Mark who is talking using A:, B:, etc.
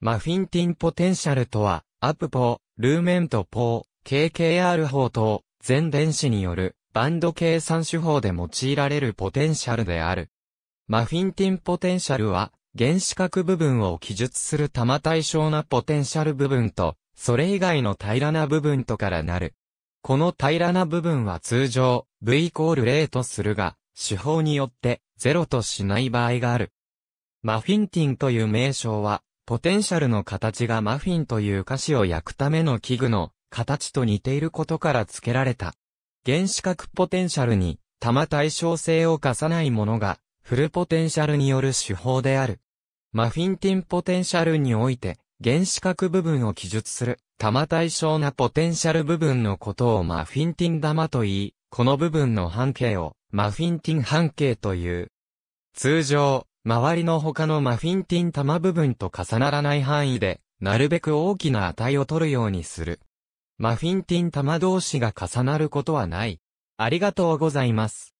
A: マフィンティンポテンシャルとは、アプポ、ー、ルーメントポー、KKR 法等、全電子による、バンド計算手法で用いられるポテンシャルである。マフィンティンポテンシャルは、原子核部分を記述する多摩対象なポテンシャル部分と、それ以外の平らな部分とからなる。この平らな部分は通常、V イコール0とするが、手法によって0としない場合がある。マフィンティンという名称は、ポテンシャルの形がマフィンという菓子を焼くための器具の形と似ていることから付けられた。原子核ポテンシャルに玉対称性を課さないものがフルポテンシャルによる手法である。マフィンティンポテンシャルにおいて原子核部分を記述する玉対称なポテンシャル部分のことをマフィンティン玉と言い、この部分の半径をマフィンティン半径という。通常、周りの他のマフィンティン玉部分と重ならない範囲で、なるべく大きな値を取るようにする。マフィンティン玉同士が重なることはない。ありがとうございます。